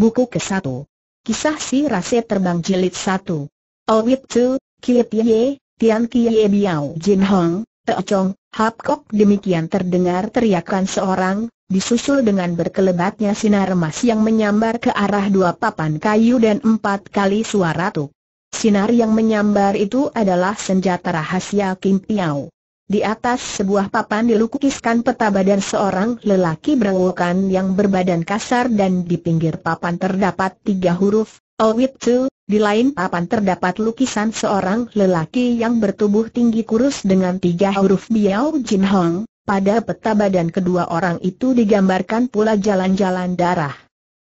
Buku ke-1. Kisah si Rase Terbang Jilid 1. Owit Tzu, Kiet Ye, Tian Kie Biao Jin Hong, Te Chong, Hap Kok demikian terdengar teriakan seorang, disusul dengan berkelebatnya sinar emas yang menyambar ke arah dua papan kayu dan empat kali suara tuk. Sinar yang menyambar itu adalah senjata rahasia Kim Piao. Di atas sebuah papan dilukiskan peta badan seorang lelaki berengokan yang berbadan kasar dan di pinggir papan terdapat tiga huruf, Owit Tu, di lain papan terdapat lukisan seorang lelaki yang bertubuh tinggi kurus dengan tiga huruf Biao Jin Hong, pada peta badan kedua orang itu digambarkan pula jalan-jalan darah.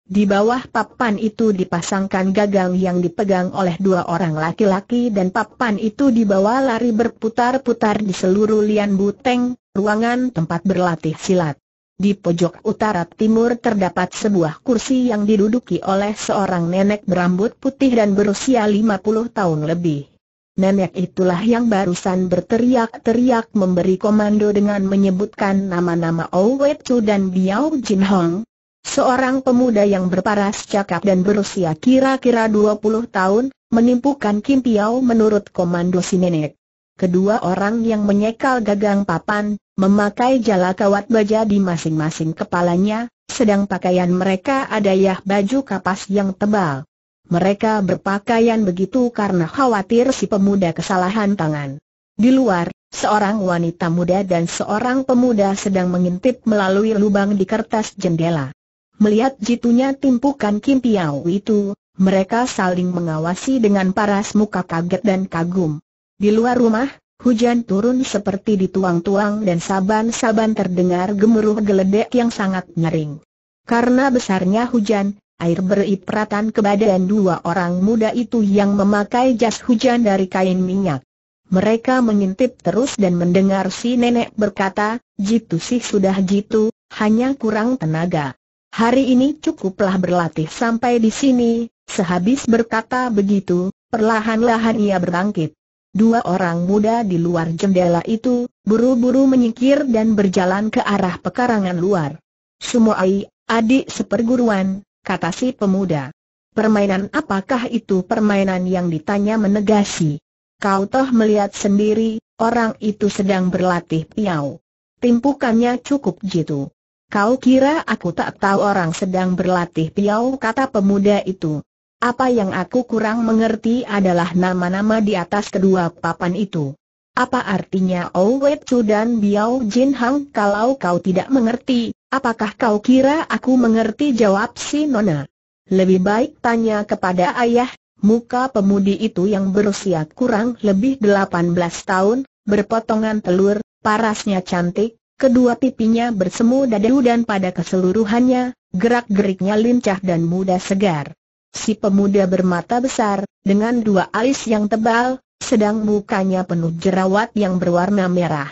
Di bawah papan itu dipasangkan gagang yang dipegang oleh dua orang laki-laki dan papan itu dibawa lari berputar-putar di seluruh Lian Buteng, ruangan tempat berlatih silat. Di pojok utara timur terdapat sebuah kursi yang diduduki oleh seorang nenek berambut putih dan berusia 50 tahun lebih. Nenek itulah yang barusan berteriak-teriak memberi komando dengan menyebutkan nama-nama Owe Chu dan Biao Jin Hong, seorang pemuda yang berparas cakap dan berusia kira-kira 20 tahun, menimpukan Kim Piao menurut komando si nenek. Kedua orang yang menyekal gagang papan, memakai jala kawat baja di masing-masing kepalanya, sedang pakaian mereka adayah baju kapas yang tebal. Mereka berpakaian begitu karena khawatir si pemuda kesalahan tangan. Di luar, seorang wanita muda dan seorang pemuda sedang mengintip melalui lubang di kertas jendela. Melihat jitunya timpukan Kim Piao itu, mereka saling mengawasi dengan paras muka kaget dan kagum. Di luar rumah, hujan turun seperti dituang-tuang dan saban-saban terdengar gemuruh geledek yang sangat nyering. Karena besarnya hujan, air beripratan ke badan dua orang muda itu yang memakai jas hujan dari kain minyak. Mereka mengintip terus dan mendengar si nenek berkata, jitu sih sudah jitu, hanya kurang tenaga. Hari ini cukuplah berlatih sampai di sini, sehabis berkata begitu, perlahan-lahan ia berbangkit. Dua orang muda di luar jendela itu, buru-buru menyingkir dan berjalan ke arah pekarangan luar. Sumoai, adik seperguruan, kata si pemuda. Permainan apakah itu permainan yang ditanya menegasi? Kau toh melihat sendiri, orang itu sedang berlatih piau. Timpukannya cukup jitu. Kau kira aku tak tahu orang sedang berlatih piau kata pemuda itu. Apa yang aku kurang mengerti adalah nama-nama di atas kedua papan itu. Apa artinya Owet Chu dan Biao Jin Hang kalau kau tidak mengerti, apakah kau kira aku mengerti jawab si Nona? Lebih baik tanya kepada ayah, muka pemudi itu yang berusia kurang lebih 18 tahun, berpotongan telur, parasnya cantik, Kedua pipinya bersemu dadu dan pada keseluruhannya, gerak-geriknya lincah dan muda segar. Si pemuda bermata besar, dengan dua alis yang tebal, sedang mukanya penuh jerawat yang berwarna merah.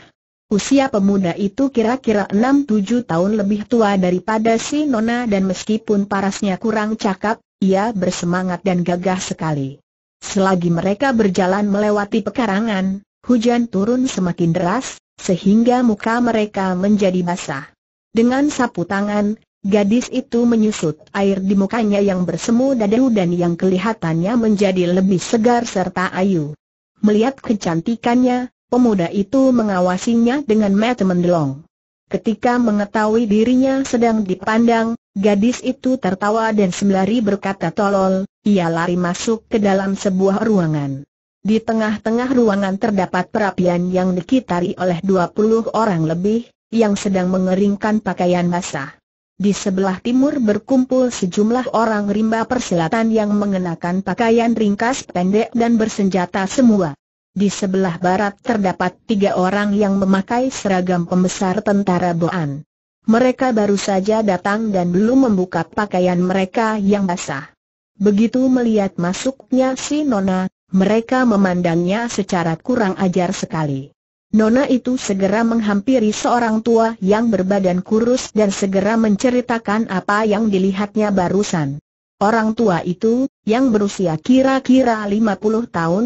Usia pemuda itu kira-kira enam tujuh tahun lebih tua daripada si Nona dan meskipun parasnya kurang cakap, ia bersemangat dan gagah sekali. Selagi mereka berjalan melewati pekarangan, hujan turun semakin deras, sehingga muka mereka menjadi basah. Dengan sapu tangan, gadis itu menyusut air di mukanya yang bersemu dadu dan yang kelihatannya menjadi lebih segar serta ayu. Melihat kecantikannya, pemuda itu mengawasinya dengan mata mendelong. Ketika mengetahui dirinya sedang dipandang, gadis itu tertawa dan sembari berkata tolol, ia lari masuk ke dalam sebuah ruangan. Di tengah-tengah ruangan terdapat perapian yang dikitari oleh 20 orang lebih, yang sedang mengeringkan pakaian basah. Di sebelah timur berkumpul sejumlah orang rimba persilatan yang mengenakan pakaian ringkas pendek dan bersenjata semua. Di sebelah barat terdapat tiga orang yang memakai seragam pembesar tentara Boan. Mereka baru saja datang dan belum membuka pakaian mereka yang basah. Begitu melihat masuknya si Nona, mereka memandangnya secara kurang ajar sekali. Nona itu segera menghampiri seorang tua yang berbadan kurus dan segera menceritakan apa yang dilihatnya barusan. Orang tua itu, yang berusia kira-kira 50 tahun,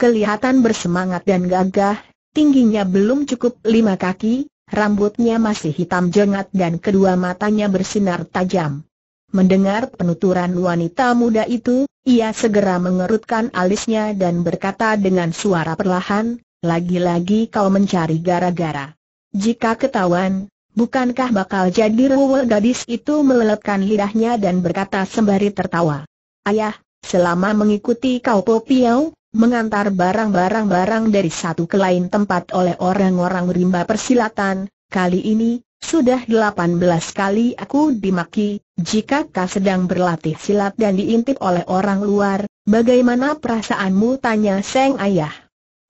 kelihatan bersemangat dan gagah, tingginya belum cukup lima kaki, rambutnya masih hitam jengat dan kedua matanya bersinar tajam. Mendengar penuturan wanita muda itu, ia segera mengerutkan alisnya dan berkata dengan suara perlahan, lagi-lagi kau mencari gara-gara. Jika ketahuan, bukankah bakal jadi ruwel gadis itu meleletkan lidahnya dan berkata sembari tertawa. Ayah, selama mengikuti kau Popiau, mengantar barang-barang barang dari satu ke lain tempat oleh orang-orang rimba persilatan, kali ini, sudah 18 kali aku dimaki, jika kau sedang berlatih silat dan diintip oleh orang luar, bagaimana perasaanmu tanya Seng Ayah.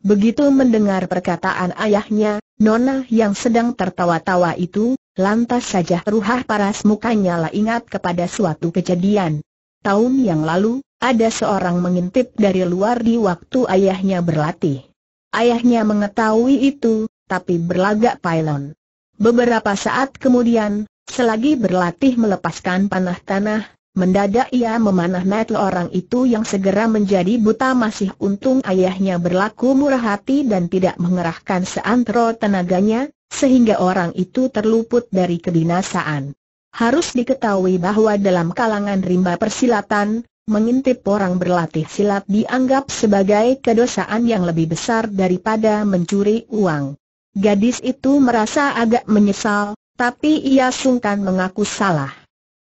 Begitu mendengar perkataan ayahnya, Nona yang sedang tertawa-tawa itu, lantas saja ruhah paras mukanya lah ingat kepada suatu kejadian. Tahun yang lalu, ada seorang mengintip dari luar di waktu ayahnya berlatih. Ayahnya mengetahui itu, tapi berlagak pylon. Beberapa saat kemudian, selagi berlatih melepaskan panah tanah, mendadak ia memanah net orang itu yang segera menjadi buta masih untung ayahnya berlaku murah hati dan tidak mengerahkan seantero tenaganya, sehingga orang itu terluput dari kebinasaan. Harus diketahui bahwa dalam kalangan rimba persilatan, mengintip orang berlatih silat dianggap sebagai kedosaan yang lebih besar daripada mencuri uang. Gadis itu merasa agak menyesal, tapi ia sungkan mengaku salah.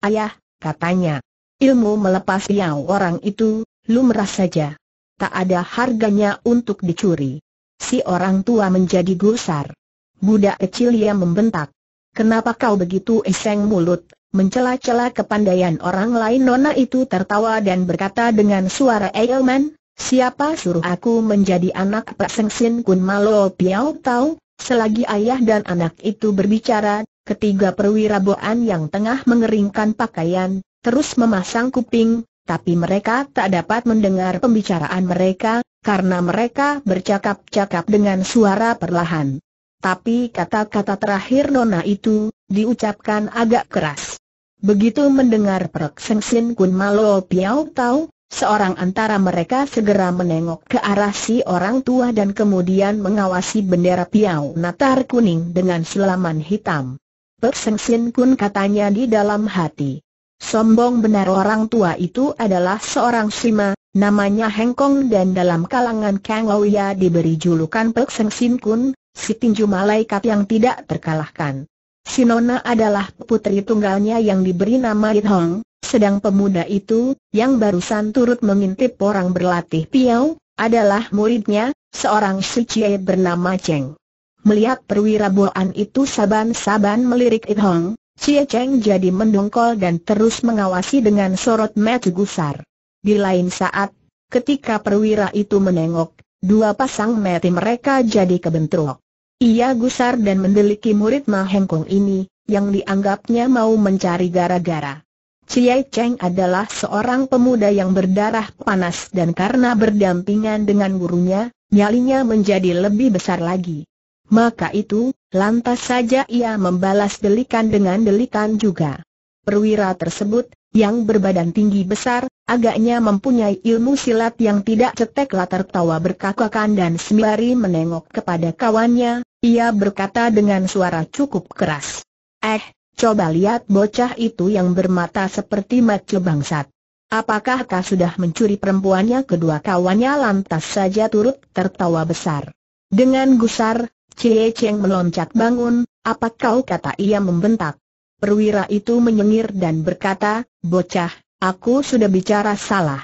Ayah, katanya, ilmu melepas yang orang itu, lumrah saja. Tak ada harganya untuk dicuri. Si orang tua menjadi gusar. Budak kecil ia membentak. Kenapa kau begitu eseng mulut, mencela-cela kepandaian orang lain Nona itu tertawa dan berkata dengan suara Eilman, Siapa suruh aku menjadi anak Pak Seng Sin Kun Malo Piao Tau? Selagi ayah dan anak itu berbicara, ketiga perwira Boan yang tengah mengeringkan pakaian, terus memasang kuping, tapi mereka tak dapat mendengar pembicaraan mereka, karena mereka bercakap-cakap dengan suara perlahan. Tapi kata-kata terakhir Nona itu, diucapkan agak keras. Begitu mendengar Perk Seng Sin Kun Malo Piao tahu, Seorang antara mereka segera menengok ke arah si orang tua dan kemudian mengawasi bendera Piau Natar kuning dengan selaman hitam. Pek Seng Kun katanya di dalam hati. Sombong benar orang tua itu adalah seorang Sima, namanya Hengkong dan dalam kalangan Kang Ouya diberi julukan Pek Seng Kun, si tinju malaikat yang tidak terkalahkan. Sinona adalah putri tunggalnya yang diberi nama It Hong, sedang pemuda itu, yang barusan turut mengintip orang berlatih piau, adalah muridnya, seorang suci bernama Cheng. Melihat perwira Boan itu saban-saban melirik It Hong, Cie Cheng jadi mendongkol dan terus mengawasi dengan sorot mata gusar. Di lain saat, ketika perwira itu menengok, dua pasang mati mereka jadi kebentrok. Ia gusar dan mendeliki murid mahengkong ini, yang dianggapnya mau mencari gara-gara. Cai Cheng adalah seorang pemuda yang berdarah panas dan karena berdampingan dengan gurunya, nyalinya menjadi lebih besar lagi. Maka itu, lantas saja ia membalas delikan dengan delikan juga. Perwira tersebut, yang berbadan tinggi besar, agaknya mempunyai ilmu silat yang tidak cetek latar tawa berkakakan dan sembari menengok kepada kawannya, ia berkata dengan suara cukup keras. Eh, coba lihat bocah itu yang bermata seperti macu bangsat. Apakah kau sudah mencuri perempuannya? Kedua kawannya lantas saja turut tertawa besar. Dengan gusar, Cie Cheng meloncat bangun, apa kau kata ia membentak. Perwira itu menyengir dan berkata, bocah, aku sudah bicara salah.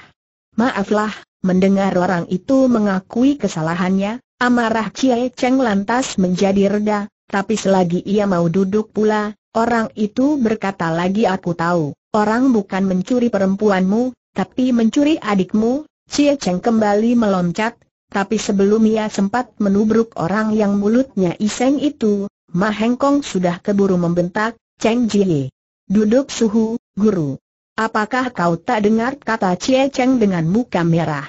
Maaflah, mendengar orang itu mengakui kesalahannya, amarah Cie Cheng lantas menjadi reda, tapi selagi ia mau duduk pula, orang itu berkata lagi aku tahu, orang bukan mencuri perempuanmu, tapi mencuri adikmu, Cie Cheng kembali meloncat, tapi sebelum ia sempat menubruk orang yang mulutnya iseng itu, Ma Hengkong sudah keburu membentak, Cheng Jie. Duduk suhu, guru. Apakah kau tak dengar kata Cie Cheng dengan muka merah?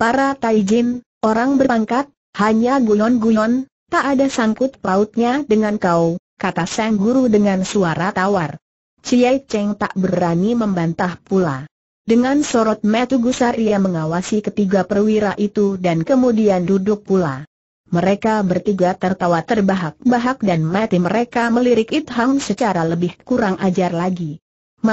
Para Taijin, orang berpangkat, hanya guyon-guyon, tak ada sangkut pautnya dengan kau, kata sang guru dengan suara tawar. Cie Cheng tak berani membantah pula. Dengan sorot metu gusar ia mengawasi ketiga perwira itu dan kemudian duduk pula. Mereka bertiga tertawa terbahak-bahak dan mati mereka melirik It Hang secara lebih kurang ajar lagi.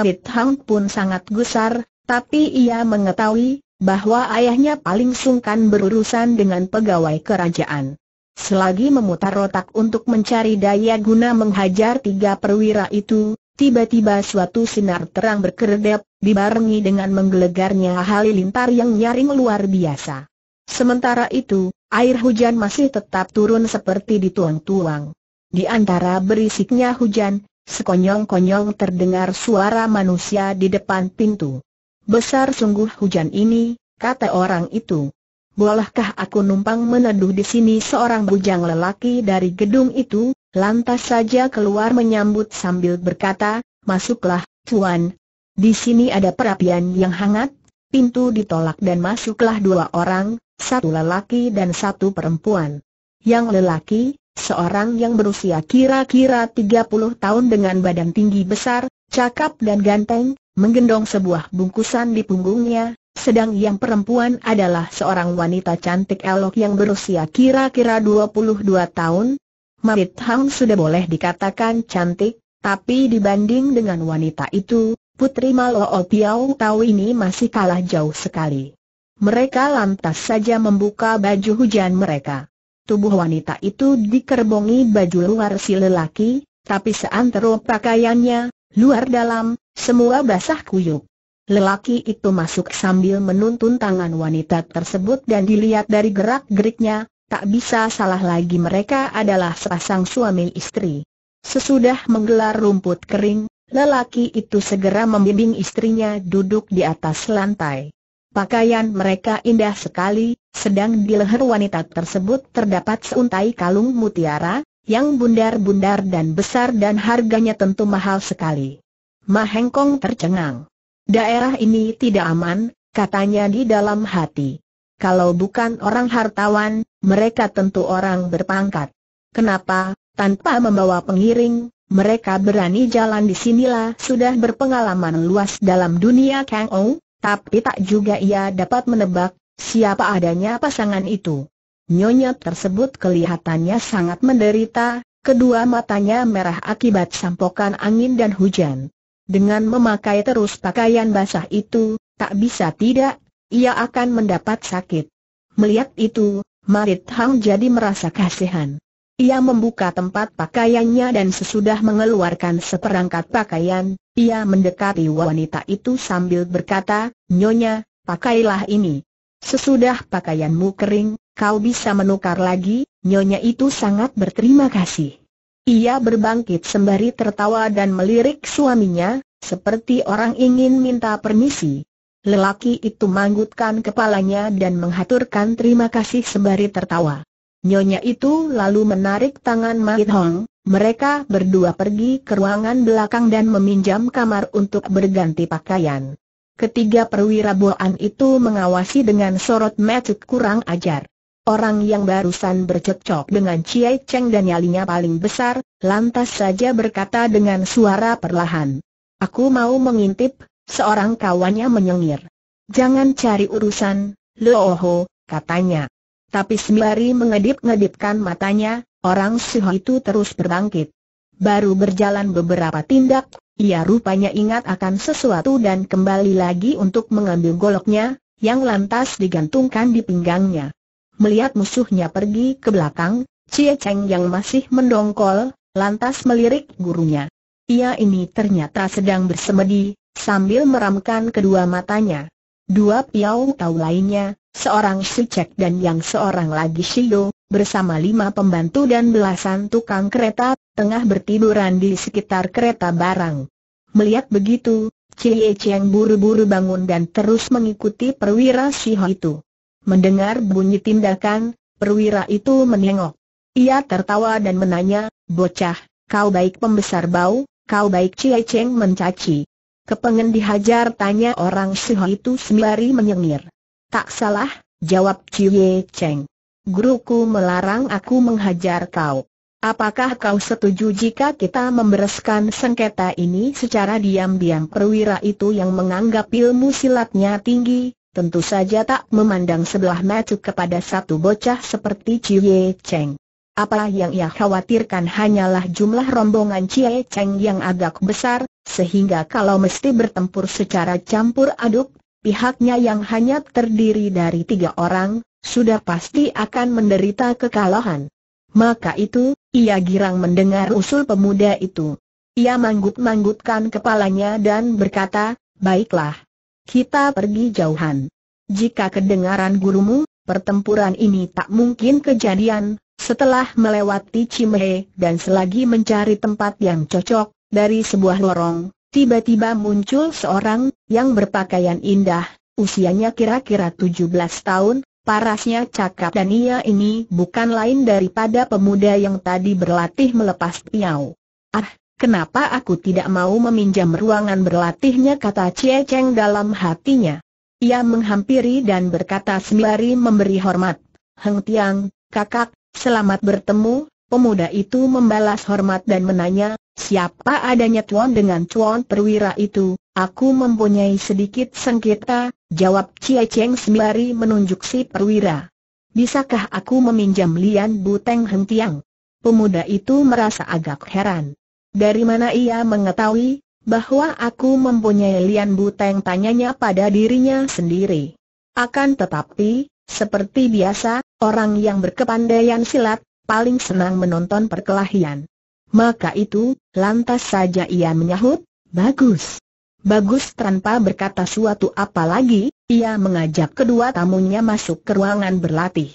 It Hang pun sangat gusar, tapi ia mengetahui bahwa ayahnya paling sungkan berurusan dengan pegawai kerajaan. Selagi memutar otak untuk mencari daya guna menghajar tiga perwira itu, tiba-tiba suatu sinar terang berkedip, dibarengi dengan menggelegarnya halilintar yang nyaring luar biasa. Sementara itu, air hujan masih tetap turun seperti dituang-tuang. Di antara berisiknya hujan, sekonyong-konyong terdengar suara manusia di depan pintu. Besar sungguh hujan ini, kata orang itu. Bolehkah aku numpang meneduh di sini seorang bujang lelaki dari gedung itu, lantas saja keluar menyambut sambil berkata, masuklah, tuan. Di sini ada perapian yang hangat, pintu ditolak dan masuklah dua orang, satu lelaki dan satu perempuan. Yang lelaki, seorang yang berusia kira-kira 30 tahun dengan badan tinggi besar, cakap dan ganteng, menggendong sebuah bungkusan di punggungnya, sedang yang perempuan adalah seorang wanita cantik elok yang berusia kira-kira 22 tahun. Marit Hang sudah boleh dikatakan cantik, tapi dibanding dengan wanita itu, Putri Malo oh Tiau Tau ini masih kalah jauh sekali. Mereka lantas saja membuka baju hujan mereka. Tubuh wanita itu dikerbongi baju luar si lelaki, tapi seantero pakaiannya, luar dalam, semua basah kuyup. Lelaki itu masuk sambil menuntun tangan wanita tersebut dan dilihat dari gerak-geriknya, tak bisa salah lagi mereka adalah sepasang suami istri. Sesudah menggelar rumput kering, Lelaki itu segera membimbing istrinya duduk di atas lantai. Pakaian mereka indah sekali, sedang di leher wanita tersebut terdapat seuntai kalung mutiara, yang bundar-bundar dan besar dan harganya tentu mahal sekali. Mahengkong tercengang. Daerah ini tidak aman, katanya di dalam hati. Kalau bukan orang hartawan, mereka tentu orang berpangkat. Kenapa, tanpa membawa pengiring, mereka berani jalan di sinilah sudah berpengalaman luas dalam dunia Kang Ou, tapi tak juga ia dapat menebak siapa adanya pasangan itu. Nyonya tersebut kelihatannya sangat menderita, kedua matanya merah akibat sampokan angin dan hujan. Dengan memakai terus pakaian basah itu, tak bisa tidak, ia akan mendapat sakit. Melihat itu, Marit Hang jadi merasa kasihan. Ia membuka tempat pakaiannya dan sesudah mengeluarkan seperangkat pakaian, ia mendekati wanita itu sambil berkata, Nyonya, pakailah ini. Sesudah pakaianmu kering, kau bisa menukar lagi, Nyonya itu sangat berterima kasih. Ia berbangkit sembari tertawa dan melirik suaminya, seperti orang ingin minta permisi. Lelaki itu manggutkan kepalanya dan menghaturkan terima kasih sembari tertawa. Nyonya itu lalu menarik tangan Mahit Hong, mereka berdua pergi ke ruangan belakang dan meminjam kamar untuk berganti pakaian. Ketiga perwira Boan itu mengawasi dengan sorot mata kurang ajar. Orang yang barusan bercocok dengan Ciai Cheng dan nyalinya paling besar, lantas saja berkata dengan suara perlahan. Aku mau mengintip, seorang kawannya menyengir. Jangan cari urusan, Loho, katanya. Tapi sembari mengedip-ngedipkan matanya, orang Siho itu terus berbangkit. Baru berjalan beberapa tindak, ia rupanya ingat akan sesuatu dan kembali lagi untuk mengambil goloknya, yang lantas digantungkan di pinggangnya. Melihat musuhnya pergi ke belakang, Cie Cheng yang masih mendongkol, lantas melirik gurunya. Ia ini ternyata sedang bersemedi, sambil meramkan kedua matanya. Dua piau tahu lainnya, seorang si Cek dan yang seorang lagi Shio, bersama lima pembantu dan belasan tukang kereta, tengah bertiduran di sekitar kereta barang. Melihat begitu, Cie Cheng buru-buru bangun dan terus mengikuti perwira Shio itu. Mendengar bunyi tindakan, perwira itu menengok. Ia tertawa dan menanya, bocah, kau baik pembesar bau, kau baik Cie Cheng mencaci. Kepengen dihajar tanya orang Shio itu sembari menyengir. Tak salah, jawab Cie Cheng. Guruku melarang aku menghajar kau. Apakah kau setuju jika kita membereskan sengketa ini secara diam-diam perwira itu yang menganggap ilmu silatnya tinggi, tentu saja tak memandang sebelah mata kepada satu bocah seperti Cie Cheng. Apa yang ia khawatirkan hanyalah jumlah rombongan Cie Cheng yang agak besar, sehingga kalau mesti bertempur secara campur aduk, pihaknya yang hanya terdiri dari tiga orang, sudah pasti akan menderita kekalahan. Maka itu, ia girang mendengar usul pemuda itu. Ia manggut-manggutkan kepalanya dan berkata, baiklah. Kita pergi jauhan. Jika kedengaran gurumu, pertempuran ini tak mungkin kejadian. Setelah melewati Cimehe dan selagi mencari tempat yang cocok, dari sebuah lorong, Tiba-tiba muncul seorang yang berpakaian indah, usianya kira-kira 17 tahun, parasnya cakap dan ia ini bukan lain daripada pemuda yang tadi berlatih melepas piau. Ah, kenapa aku tidak mau meminjam ruangan berlatihnya kata Cie Cheng dalam hatinya. Ia menghampiri dan berkata sembari memberi hormat. Heng Tiang, kakak, selamat bertemu, pemuda itu membalas hormat dan menanya, Siapa adanya tuan dengan tuan perwira itu, aku mempunyai sedikit sengketa, jawab Cie Cheng sembari menunjuk si perwira. Bisakah aku meminjam Lian Buteng Hentiang? Pemuda itu merasa agak heran. Dari mana ia mengetahui bahwa aku mempunyai Lian Buteng tanyanya pada dirinya sendiri. Akan tetapi, seperti biasa, orang yang berkepandaian silat, paling senang menonton perkelahian. Maka itu, lantas saja ia menyahut, bagus. Bagus tanpa berkata suatu apa lagi, ia mengajak kedua tamunya masuk ke ruangan berlatih.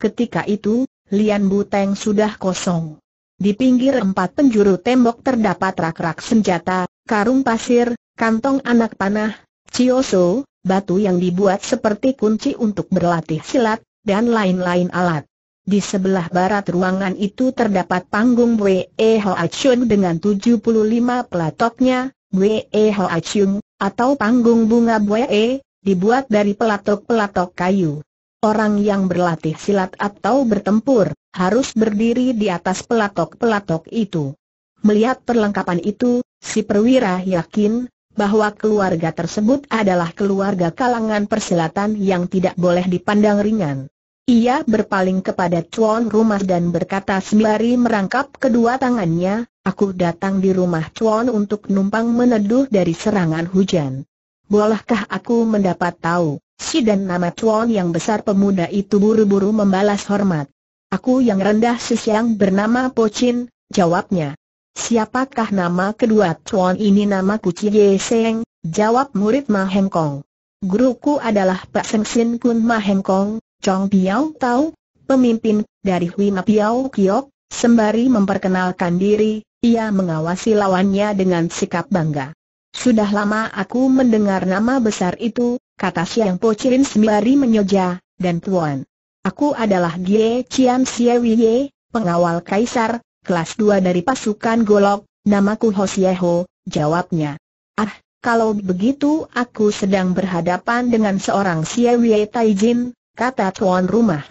Ketika itu, Lian Buteng sudah kosong. Di pinggir empat penjuru tembok terdapat rak-rak senjata, karung pasir, kantong anak panah, cioso, batu yang dibuat seperti kunci untuk berlatih silat, dan lain-lain alat. Di sebelah barat ruangan itu terdapat panggung Ho A Chun dengan 75 pelatoknya, Ho A Chun, atau panggung bunga Wee, dibuat dari pelatok-pelatok kayu. Orang yang berlatih silat atau bertempur, harus berdiri di atas pelatok-pelatok itu. Melihat perlengkapan itu, si perwira yakin, bahwa keluarga tersebut adalah keluarga kalangan persilatan yang tidak boleh dipandang ringan. Ia berpaling kepada tuan rumah dan berkata sembari merangkap kedua tangannya, aku datang di rumah tuan untuk numpang meneduh dari serangan hujan. Bolehkah aku mendapat tahu, si dan nama tuan yang besar pemuda itu buru-buru membalas hormat. Aku yang rendah sesiang bernama Pocin, jawabnya. Siapakah nama kedua tuan ini nama Kuci Ye Seng, jawab murid Mahengkong. Guruku adalah Pak Seng Sin Kun Mahengkong. Chong Piao tahu, pemimpin dari Hui Ma Piao Kiok, sembari memperkenalkan diri, ia mengawasi lawannya dengan sikap bangga. Sudah lama aku mendengar nama besar itu, kata Siang Po Chirin sembari menyoja, dan tuan. Aku adalah Gie Sia Wie, pengawal kaisar, kelas 2 dari pasukan Golok, namaku Ho Ho, jawabnya. Ah, kalau begitu aku sedang berhadapan dengan seorang Siewiye Taijin, kata tuan rumah.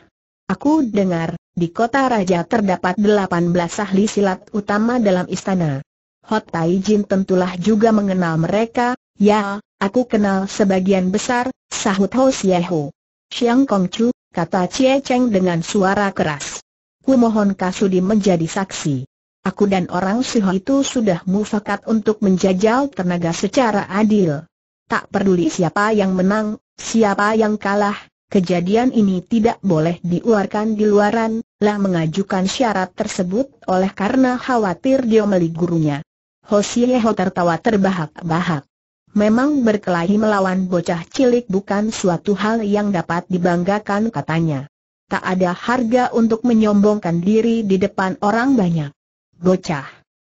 Aku dengar, di kota raja terdapat delapan belas ahli silat utama dalam istana. Hot Tai Jin tentulah juga mengenal mereka, ya, aku kenal sebagian besar, sahut Ho Ho. Siang Kong Chu, kata Cie Cheng dengan suara keras. Kumohon Kasudi menjadi saksi. Aku dan orang Siho itu sudah mufakat untuk menjajal tenaga secara adil. Tak peduli siapa yang menang, siapa yang kalah, Kejadian ini tidak boleh diuarkan di luaran, lah mengajukan syarat tersebut oleh karena khawatir dia diomeli gurunya. Hosieho tertawa terbahak-bahak. Memang berkelahi melawan bocah cilik bukan suatu hal yang dapat dibanggakan katanya. Tak ada harga untuk menyombongkan diri di depan orang banyak. Bocah.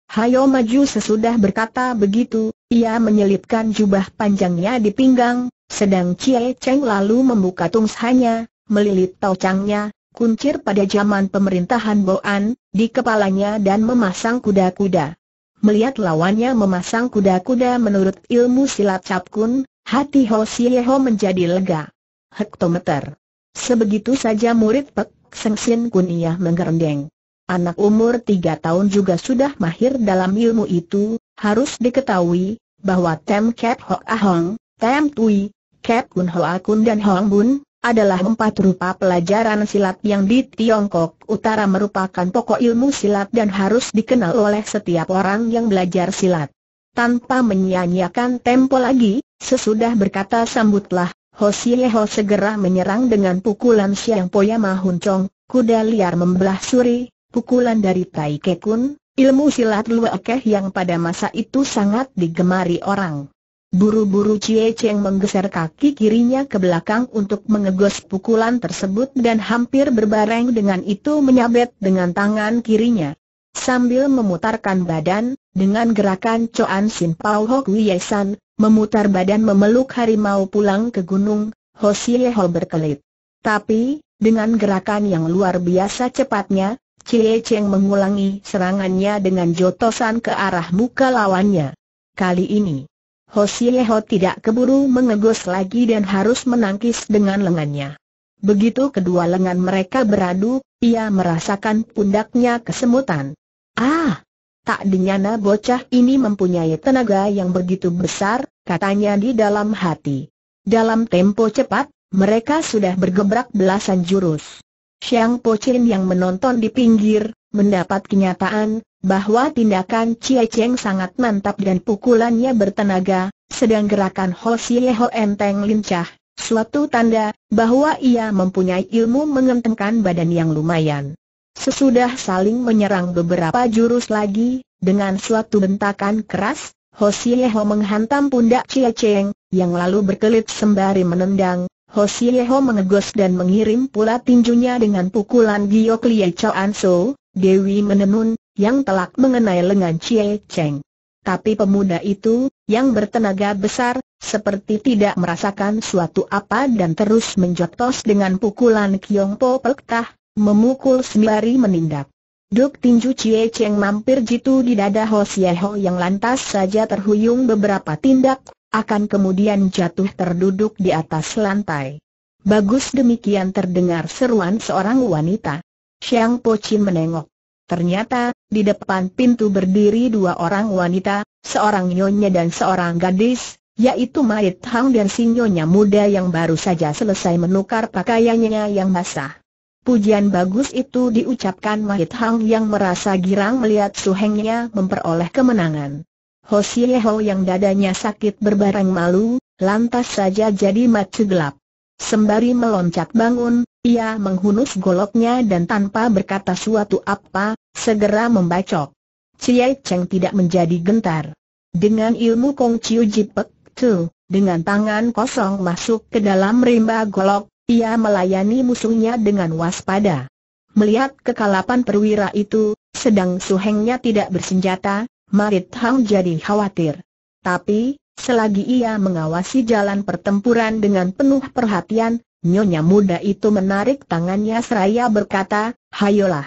Hayo maju sesudah berkata begitu, ia menyelipkan jubah panjangnya di pinggang, sedang Cie Cheng lalu membuka tungshanya, melilit taucangnya, kuncir pada zaman pemerintahan Boan, di kepalanya dan memasang kuda-kuda. Melihat lawannya memasang kuda-kuda menurut ilmu silat Cap Kun, hati Ho Ho menjadi lega. Hektometer. Sebegitu saja murid Pek Seng Sin ia menggerendeng. Anak umur tiga tahun juga sudah mahir dalam ilmu itu, harus diketahui, bahwa Tem Kep Hok Ahong, Tem Tui, Kep Kun Hoa Kun dan Hong Bun, adalah empat rupa pelajaran silat yang di Tiongkok Utara merupakan pokok ilmu silat dan harus dikenal oleh setiap orang yang belajar silat. Tanpa menyia tempo lagi, sesudah berkata sambutlah, Ho segera menyerang dengan pukulan Siang Poya Mahun Chong, kuda liar membelah suri, pukulan dari Tai Kekun, ilmu silat Luakeh yang pada masa itu sangat digemari orang. Buru-buru Cie Cheng menggeser kaki kirinya ke belakang untuk mengegos pukulan tersebut dan hampir berbareng dengan itu menyabet dengan tangan kirinya. Sambil memutarkan badan, dengan gerakan Coan Sin Pao Hok Wiesan, memutar badan memeluk harimau pulang ke gunung, Ho Sie Ho berkelit. Tapi, dengan gerakan yang luar biasa cepatnya, Cie Cheng mengulangi serangannya dengan jotosan ke arah muka lawannya. Kali ini Ho tidak keburu mengegos lagi dan harus menangkis dengan lengannya. Begitu kedua lengan mereka beradu, ia merasakan pundaknya kesemutan. Ah! Tak dinyana bocah ini mempunyai tenaga yang begitu besar, katanya di dalam hati. Dalam tempo cepat, mereka sudah bergebrak belasan jurus. Xiang Pochin yang menonton di pinggir, mendapat kenyataan, bahwa tindakan Chie Cheng sangat mantap dan pukulannya bertenaga, sedang gerakan Ho Xie Ho enteng lincah, suatu tanda, bahwa ia mempunyai ilmu mengentengkan badan yang lumayan. Sesudah saling menyerang beberapa jurus lagi, dengan suatu bentakan keras, Ho Xie Ho menghantam pundak Chie Cheng, yang lalu berkelit sembari menendang, Hosieho mengegos dan mengirim pula tinjunya dengan pukulan Giok Lie An So, Dewi Menenun, yang telak mengenai lengan Chie Cheng. Tapi pemuda itu, yang bertenaga besar, seperti tidak merasakan suatu apa dan terus menjotos dengan pukulan Kiong Po Pelktah, memukul sembari menindak. Duk tinju Cie Cheng mampir jitu di dada Ho Sieho yang lantas saja terhuyung beberapa tindak, akan kemudian jatuh terduduk di atas lantai. Bagus demikian terdengar seruan seorang wanita. Xiang Pochin menengok. Ternyata, di depan pintu berdiri dua orang wanita, seorang nyonya dan seorang gadis, yaitu Mait Hang dan si nyonya muda yang baru saja selesai menukar pakaiannya yang basah. Pujian bagus itu diucapkan Mahit Hang yang merasa girang melihat suhengnya memperoleh kemenangan. Ho yang dadanya sakit berbarang malu, lantas saja jadi macu gelap. Sembari meloncat bangun, ia menghunus goloknya dan tanpa berkata suatu apa, segera membacok. Cie Cheng tidak menjadi gentar. Dengan ilmu Kong Chiu Jipek Tu, dengan tangan kosong masuk ke dalam rimba golok, ia melayani musuhnya dengan waspada. Melihat kekalapan perwira itu, sedang suhengnya tidak bersenjata, Marit Hang jadi khawatir. Tapi, selagi ia mengawasi jalan pertempuran dengan penuh perhatian, nyonya muda itu menarik tangannya seraya berkata, Hayolah.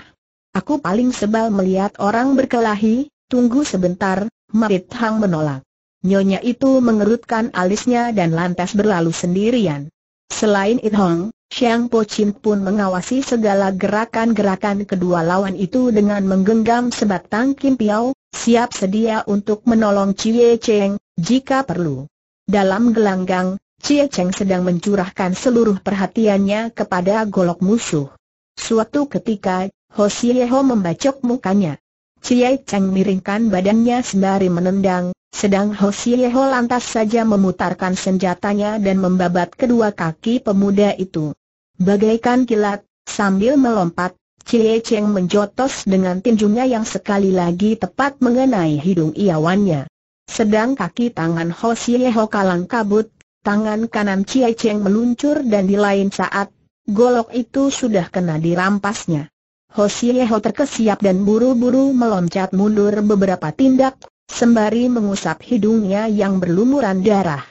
Aku paling sebal melihat orang berkelahi, tunggu sebentar, Marit Hang menolak. Nyonya itu mengerutkan alisnya dan lantas berlalu sendirian. Selain It Hong, Xiang Po Chin pun mengawasi segala gerakan-gerakan kedua lawan itu dengan menggenggam sebatang Kim Piao, siap sedia untuk menolong Cie Cheng, jika perlu. Dalam gelanggang, Cie Cheng sedang mencurahkan seluruh perhatiannya kepada golok musuh. Suatu ketika, Ho Xie membacok mukanya. Cie Cheng miringkan badannya sembari menendang, sedang Hosieho lantas saja memutarkan senjatanya dan membabat kedua kaki pemuda itu. Bagaikan kilat, sambil melompat, Cie Cheng menjotos dengan tinjunya yang sekali lagi tepat mengenai hidung iawannya. Sedang kaki tangan Hosieho kalang kabut, tangan kanan Cie Cheng meluncur dan di lain saat, golok itu sudah kena dirampasnya. Hosieho terkesiap dan buru-buru meloncat mundur beberapa tindak, sembari mengusap hidungnya yang berlumuran darah.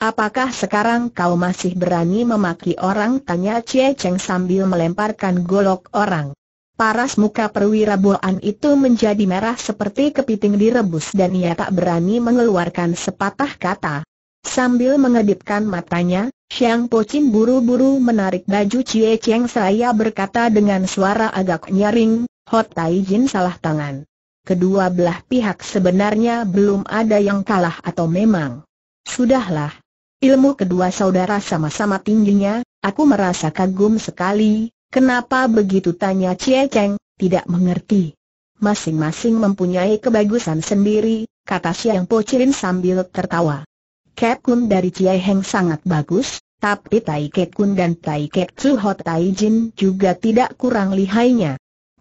Apakah sekarang kau masih berani memaki orang? Tanya Cie Cheng sambil melemparkan golok orang. Paras muka perwira Boan itu menjadi merah seperti kepiting direbus dan ia tak berani mengeluarkan sepatah kata. Sambil mengedipkan matanya, Xiang Pochin buru-buru menarik baju Cie Cheng seraya berkata dengan suara agak nyaring, Hot Tai Jin salah tangan kedua belah pihak sebenarnya belum ada yang kalah atau memang. Sudahlah. Ilmu kedua saudara sama-sama tingginya, aku merasa kagum sekali, kenapa begitu tanya Cie Cheng, tidak mengerti. Masing-masing mempunyai kebagusan sendiri, kata Siang Po Chin sambil tertawa. Ket Kun dari Cie Heng sangat bagus, tapi Tai Kek Kun dan Tai Kek Chu Ho Tai Jin juga tidak kurang lihainya.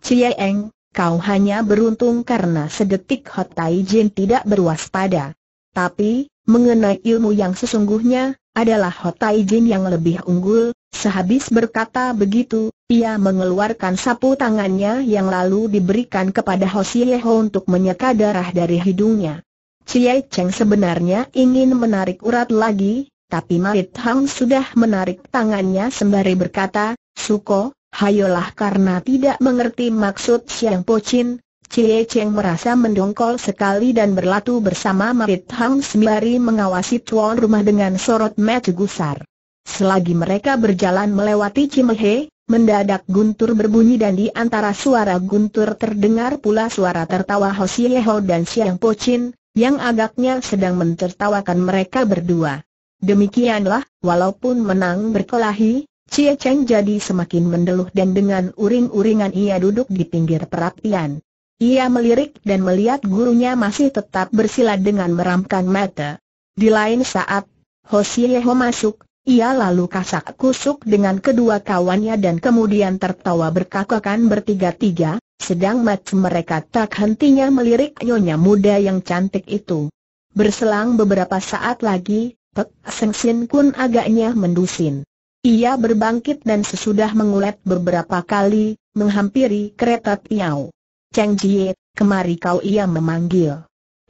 Cie Eng, Kau hanya beruntung karena sedetik Hot Tai Jin tidak berwaspada. Tapi, mengenai ilmu yang sesungguhnya, adalah Hot Tai Jin yang lebih unggul, sehabis berkata begitu, ia mengeluarkan sapu tangannya yang lalu diberikan kepada Ho Ho untuk menyeka darah dari hidungnya. Cie Cheng sebenarnya ingin menarik urat lagi, tapi Marit Hang sudah menarik tangannya sembari berkata, Suko, Hayolah karena tidak mengerti maksud Siang Pocin, Cie Cheng merasa mendongkol sekali dan berlatu bersama Marit Hang sembari mengawasi tuan rumah dengan sorot mata gusar. Selagi mereka berjalan melewati Cimehe, mendadak guntur berbunyi dan di antara suara guntur terdengar pula suara tertawa Ho Ho dan Siang Pocin, yang agaknya sedang mentertawakan mereka berdua. Demikianlah, walaupun menang berkelahi, Cie Cheng jadi semakin mendeluh dan dengan uring-uringan ia duduk di pinggir perapian. Ia melirik dan melihat gurunya masih tetap bersila dengan meramkan mata. Di lain saat, Ho Ho masuk, ia lalu kasak kusuk dengan kedua kawannya dan kemudian tertawa berkakakan bertiga-tiga, sedang mata mereka tak hentinya melirik nyonya muda yang cantik itu. Berselang beberapa saat lagi, Pek Seng Sin Kun agaknya mendusin. Ia berbangkit dan sesudah mengulet beberapa kali, menghampiri kereta Tiau. Cheng Jie, kemari kau ia memanggil.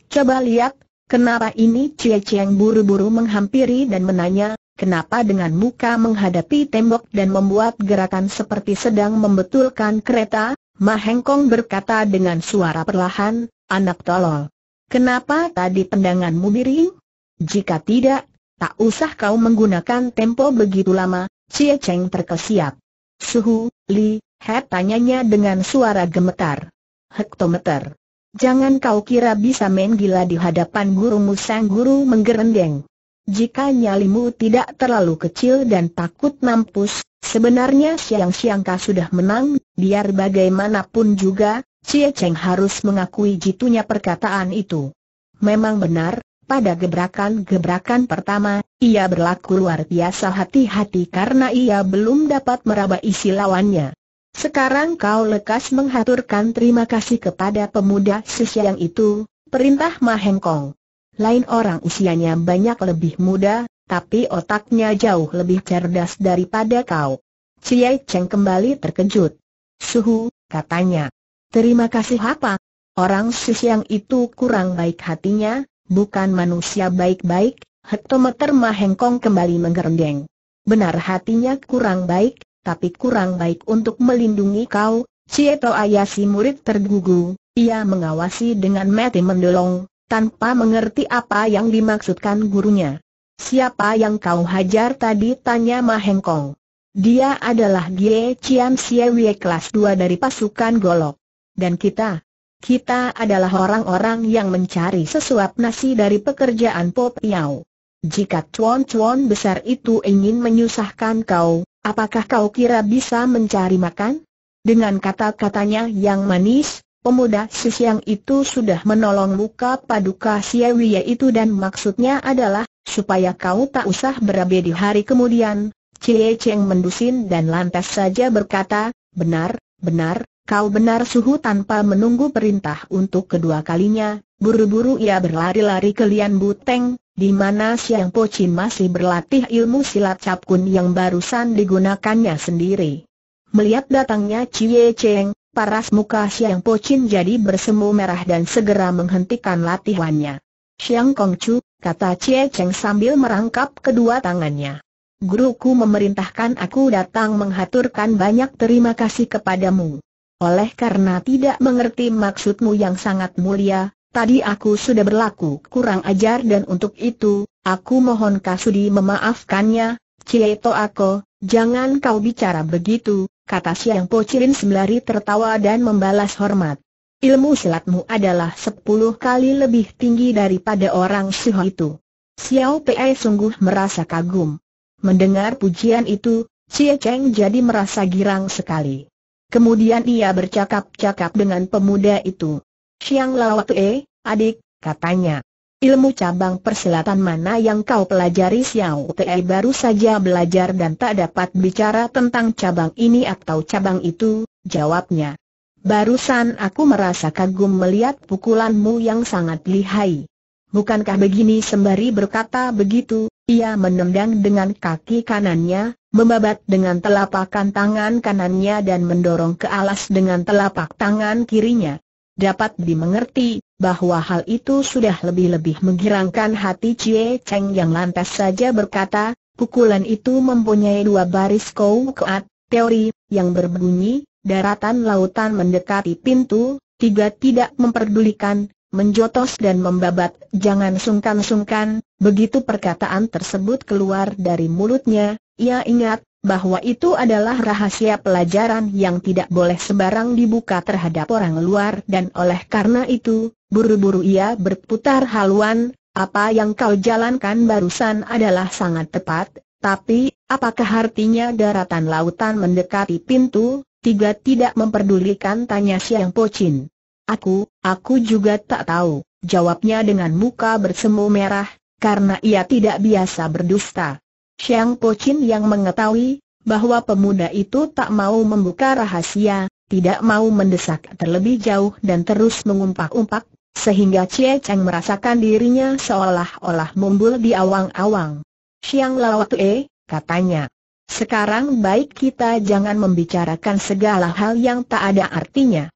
Coba lihat, kenapa ini Cie Cheng buru-buru menghampiri dan menanya, kenapa dengan muka menghadapi tembok dan membuat gerakan seperti sedang membetulkan kereta, Ma Kong berkata dengan suara perlahan, anak tolol. Kenapa tadi tendanganmu miring? Jika tidak, Tak usah kau menggunakan tempo begitu lama, Cie Cheng terkesiap. Suhu, Li, He tanyanya dengan suara gemetar. Hektometer. Jangan kau kira bisa main gila di hadapan gurumu sang guru menggerendeng. Jika nyalimu tidak terlalu kecil dan takut mampus, sebenarnya siang-siang kau sudah menang, biar bagaimanapun juga, Cie Cheng harus mengakui jitunya perkataan itu. Memang benar, pada gebrakan-gebrakan pertama, ia berlaku luar biasa hati-hati karena ia belum dapat meraba isi lawannya. Sekarang kau lekas menghaturkan terima kasih kepada pemuda yang itu, perintah Mahengkong. Lain orang usianya banyak lebih muda, tapi otaknya jauh lebih cerdas daripada kau. Ciai Cheng kembali terkejut. Suhu, katanya. Terima kasih apa? Orang sisyang itu kurang baik hatinya, bukan manusia baik-baik, hektometer Mahengkong kembali menggerendeng. Benar hatinya kurang baik, tapi kurang baik untuk melindungi kau, Cieto Ayasi murid tergugu, ia mengawasi dengan mati mendolong, tanpa mengerti apa yang dimaksudkan gurunya. Siapa yang kau hajar tadi tanya Mahengkong. Dia adalah Gie Chian Siewie kelas 2 dari pasukan Golok. Dan kita, kita adalah orang-orang yang mencari sesuap nasi dari pekerjaan pop Yau. Jika cuan-cuan besar itu ingin menyusahkan kau, apakah kau kira bisa mencari makan? Dengan kata-katanya yang manis, pemuda si itu sudah menolong muka paduka siawiya itu dan maksudnya adalah, supaya kau tak usah berabe di hari kemudian. Cie Cheng mendusin dan lantas saja berkata, benar, benar, Kau benar suhu tanpa menunggu perintah untuk kedua kalinya, buru-buru ia berlari-lari ke Lian Buteng, di mana Siang Pochin masih berlatih ilmu silat cap kun yang barusan digunakannya sendiri. Melihat datangnya Cie Cheng, paras muka Siang Pochin jadi bersemu merah dan segera menghentikan latihannya. Siang kong chu, kata Cie Cheng sambil merangkap kedua tangannya. Guruku memerintahkan aku datang menghaturkan banyak terima kasih kepadamu. Oleh karena tidak mengerti maksudmu yang sangat mulia, tadi aku sudah berlaku kurang ajar dan untuk itu, aku mohon kasudi memaafkannya, Cie Cieto aku, jangan kau bicara begitu, kata Siang Pocirin sembari tertawa dan membalas hormat. Ilmu silatmu adalah sepuluh kali lebih tinggi daripada orang Siho itu. Xiao Pei sungguh merasa kagum. Mendengar pujian itu, Cie Cheng jadi merasa girang sekali. Kemudian ia bercakap-cakap dengan pemuda itu. Siang lawat eh, adik, katanya. Ilmu cabang persilatan mana yang kau pelajari Xiao Te baru saja belajar dan tak dapat bicara tentang cabang ini atau cabang itu, jawabnya. Barusan aku merasa kagum melihat pukulanmu yang sangat lihai. Bukankah begini sembari berkata begitu, ia menendang dengan kaki kanannya, membabat dengan telapakan tangan kanannya dan mendorong ke alas dengan telapak tangan kirinya. Dapat dimengerti, bahwa hal itu sudah lebih-lebih menggirangkan hati Cie Cheng yang lantas saja berkata, pukulan itu mempunyai dua baris kou kuat, teori, yang berbunyi, daratan lautan mendekati pintu, tiga tidak memperdulikan, menjotos dan membabat, jangan sungkan-sungkan, Begitu perkataan tersebut keluar dari mulutnya, ia ingat bahwa itu adalah rahasia pelajaran yang tidak boleh sebarang dibuka terhadap orang luar dan oleh karena itu, buru-buru ia berputar haluan, apa yang kau jalankan barusan adalah sangat tepat, tapi, apakah artinya daratan lautan mendekati pintu, tiga tidak memperdulikan tanya Siang Pocin. Aku, aku juga tak tahu, jawabnya dengan muka bersemu merah, karena ia tidak biasa berdusta. Xiang Pochin yang mengetahui bahwa pemuda itu tak mau membuka rahasia, tidak mau mendesak terlebih jauh dan terus mengumpak-umpak, sehingga Cie Cheng merasakan dirinya seolah-olah mumbul di awang-awang. Xiang Lao Tue, katanya. Sekarang baik kita jangan membicarakan segala hal yang tak ada artinya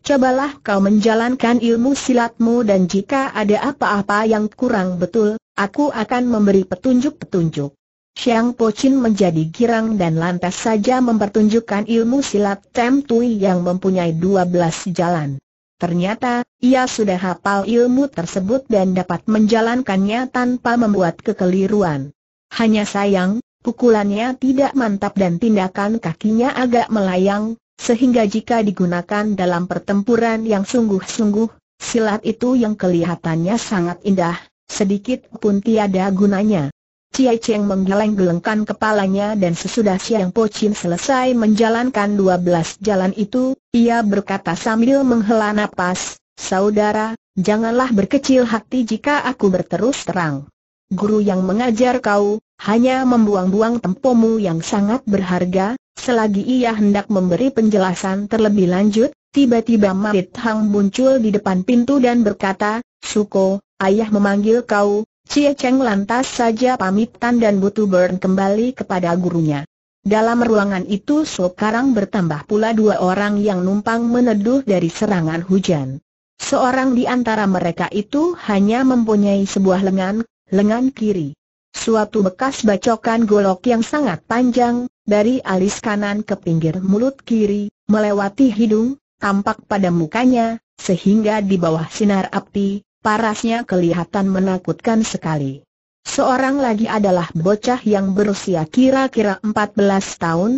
cobalah kau menjalankan ilmu silatmu dan jika ada apa-apa yang kurang betul, aku akan memberi petunjuk-petunjuk. Xiang Pochin menjadi girang dan lantas saja mempertunjukkan ilmu silat Tem Tui yang mempunyai 12 jalan. Ternyata, ia sudah hafal ilmu tersebut dan dapat menjalankannya tanpa membuat kekeliruan. Hanya sayang, pukulannya tidak mantap dan tindakan kakinya agak melayang, sehingga jika digunakan dalam pertempuran yang sungguh-sungguh, silat itu yang kelihatannya sangat indah, sedikit pun tiada gunanya. Ciai Cheng menggeleng-gelengkan kepalanya dan sesudah Siang po Chin selesai menjalankan 12 jalan itu, ia berkata sambil menghela napas, Saudara, janganlah berkecil hati jika aku berterus terang. Guru yang mengajar kau, hanya membuang-buang tempomu yang sangat berharga, selagi ia hendak memberi penjelasan terlebih lanjut, tiba-tiba Marit Hang muncul di depan pintu dan berkata, Suko, ayah memanggil kau, Cie Cheng lantas saja pamitan dan butuh burn kembali kepada gurunya. Dalam ruangan itu sekarang bertambah pula dua orang yang numpang meneduh dari serangan hujan. Seorang di antara mereka itu hanya mempunyai sebuah lengan, lengan kiri. Suatu bekas bacokan golok yang sangat panjang, dari alis kanan ke pinggir mulut kiri, melewati hidung, tampak pada mukanya, sehingga di bawah sinar api, parasnya kelihatan menakutkan sekali. Seorang lagi adalah bocah yang berusia kira-kira 14 tahun,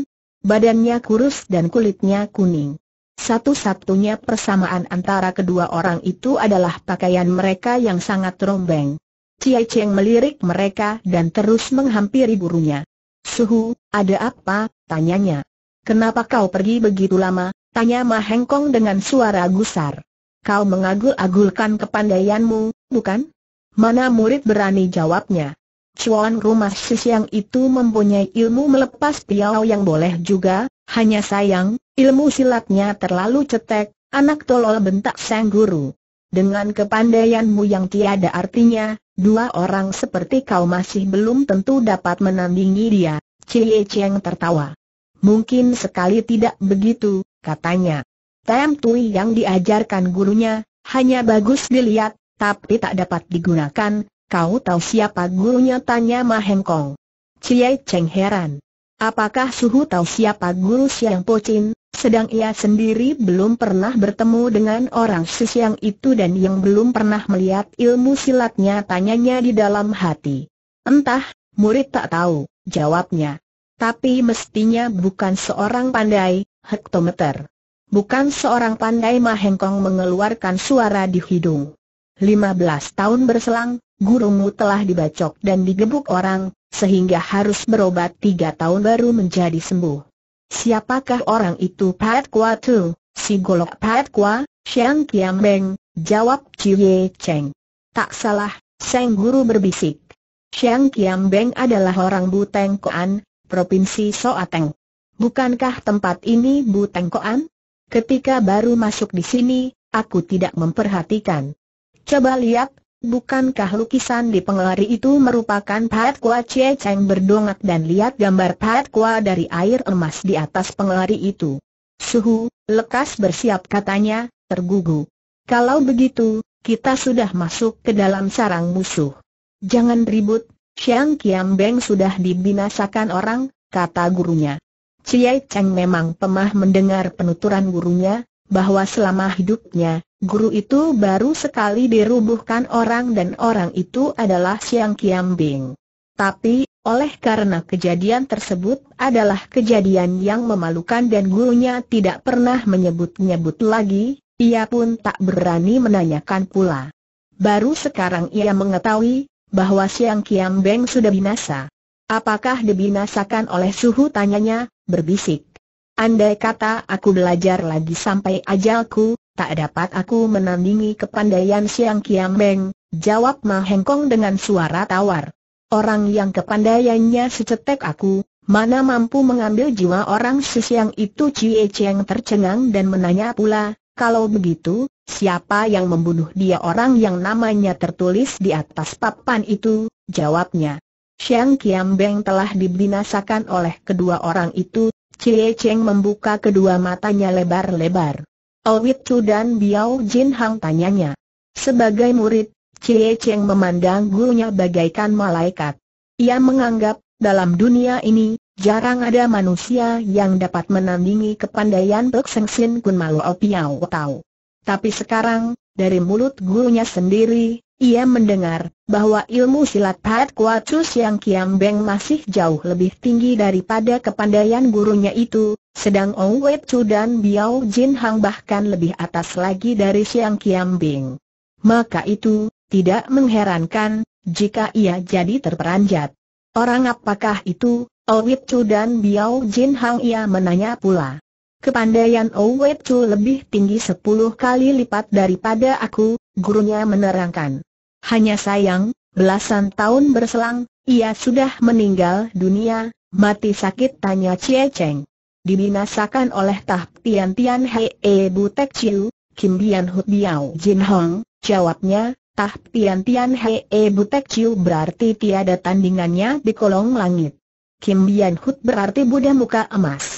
badannya kurus dan kulitnya kuning. Satu-satunya persamaan antara kedua orang itu adalah pakaian mereka yang sangat rombeng. Cie Cheng melirik mereka dan terus menghampiri gurunya. Suhu, ada apa? tanyanya. Kenapa kau pergi begitu lama? Tanya Ma Kong dengan suara gusar. Kau mengagul-agulkan kepandaianmu, bukan? Mana murid berani jawabnya? Cuan rumah sis yang itu mempunyai ilmu melepas piau yang boleh juga, hanya sayang, ilmu silatnya terlalu cetek, anak tolol bentak sang guru. Dengan kepandaianmu yang tiada artinya, dua orang seperti kau masih belum tentu dapat menandingi dia. Cie Cheng tertawa. Mungkin sekali tidak begitu, katanya. Tem Tui yang diajarkan gurunya, hanya bagus dilihat, tapi tak dapat digunakan, kau tahu siapa gurunya tanya Ma Heng Kong. Cie Cheng heran. Apakah Suhu tahu siapa guru Siang Chin? Sedang ia sendiri belum pernah bertemu dengan orang sis yang itu dan yang belum pernah melihat ilmu silatnya tanyanya di dalam hati. Entah, murid tak tahu, jawabnya. Tapi mestinya bukan seorang pandai, hektometer. Bukan seorang pandai Mahengkong mengeluarkan suara di hidung. 15 tahun berselang, gurumu telah dibacok dan digebuk orang, sehingga harus berobat 3 tahun baru menjadi sembuh. Siapakah orang itu Pat Kwa Tu, si golok Pat Kwa, Siang Kiam Beng, jawab Ye Cheng. Tak salah, Seng Guru berbisik. Siang Kiam Beng adalah orang Buteng Koan, Provinsi Soateng. Bukankah tempat ini Buteng Koan? Ketika baru masuk di sini, aku tidak memperhatikan. Coba lihat, Bukankah lukisan di pengelari itu merupakan Pat Kua Chie Cheng berdongak dan lihat gambar Pat Kua dari air emas di atas pengelari itu? Suhu, lekas bersiap katanya, tergugu. Kalau begitu, kita sudah masuk ke dalam sarang musuh. Jangan ribut, Xiang Kiam Beng sudah dibinasakan orang, kata gurunya. Cie Cheng memang pemah mendengar penuturan gurunya, bahwa selama hidupnya, guru itu baru sekali dirubuhkan orang dan orang itu adalah Siang Kiam Bing. Tapi, oleh karena kejadian tersebut adalah kejadian yang memalukan dan gurunya tidak pernah menyebut-nyebut lagi, ia pun tak berani menanyakan pula. Baru sekarang ia mengetahui bahwa Siang Kiam Beng sudah binasa. Apakah dibinasakan oleh suhu tanyanya, berbisik. Andai kata aku belajar lagi sampai ajalku, tak dapat aku menandingi kepandaian Siang Kiam Beng, jawab Mahengkong Hengkong dengan suara tawar. Orang yang kepandaiannya secetek aku, mana mampu mengambil jiwa orang sesiang itu Cie Cheng tercengang dan menanya pula, kalau begitu, siapa yang membunuh dia orang yang namanya tertulis di atas papan itu, jawabnya. Siang Kiam Beng telah dibinasakan oleh kedua orang itu, Cie Cheng membuka kedua matanya lebar-lebar. Owit Chu dan Biao Jin Hang tanyanya. Sebagai murid, Cie Cheng memandang gurunya bagaikan malaikat. Ia menganggap, dalam dunia ini, jarang ada manusia yang dapat menandingi kepandaian Pek Seng Sin Kun Malo Piao Tau. Tapi sekarang, dari mulut gurunya sendiri, ia mendengar, bahwa ilmu silat Pat Kuacu Siang Kiam Beng masih jauh lebih tinggi daripada kepandaian gurunya itu, sedang Ong Wei Chu dan Biao Jin Hang bahkan lebih atas lagi dari Siang Kiam Beng. Maka itu, tidak mengherankan, jika ia jadi terperanjat. Orang apakah itu, Owit Chu dan Biao Jin Hang ia menanya pula. Kepandaian Wei Chu lebih tinggi sepuluh kali lipat daripada aku, gurunya menerangkan. Hanya sayang, belasan tahun berselang, ia sudah meninggal dunia, mati sakit tanya Cie Cheng. Dibinasakan oleh Tah Tian Tian Hei e Butek Chiu, Kim Bian Hu Biao Jin Hong, jawabnya, Tah Tian Tian Hei e Butek Chiu berarti tiada tandingannya di kolong langit. Kim Bian Hu berarti Buddha muka emas.